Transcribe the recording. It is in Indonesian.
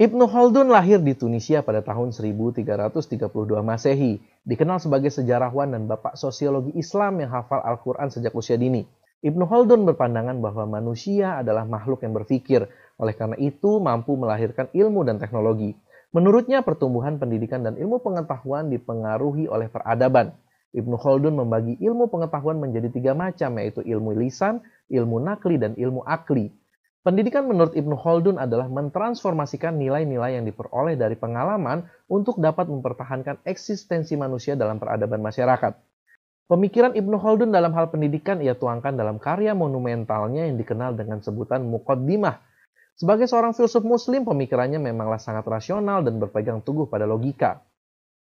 Ibnu Khaldun lahir di Tunisia pada tahun 1332 Masehi, dikenal sebagai sejarawan dan bapak sosiologi Islam yang hafal Al-Quran sejak usia dini. Ibnu Khaldun berpandangan bahwa manusia adalah makhluk yang berpikir, oleh karena itu mampu melahirkan ilmu dan teknologi. Menurutnya pertumbuhan pendidikan dan ilmu pengetahuan dipengaruhi oleh peradaban. Ibnu Khaldun membagi ilmu pengetahuan menjadi tiga macam yaitu ilmu lisan, ilmu nakli, dan ilmu akli. Pendidikan menurut Ibnu Khaldun adalah mentransformasikan nilai-nilai yang diperoleh dari pengalaman untuk dapat mempertahankan eksistensi manusia dalam peradaban masyarakat. Pemikiran Ibnu Khaldun dalam hal pendidikan ia tuangkan dalam karya monumentalnya yang dikenal dengan sebutan Muqaddimah. Sebagai seorang filsuf muslim, pemikirannya memanglah sangat rasional dan berpegang teguh pada logika.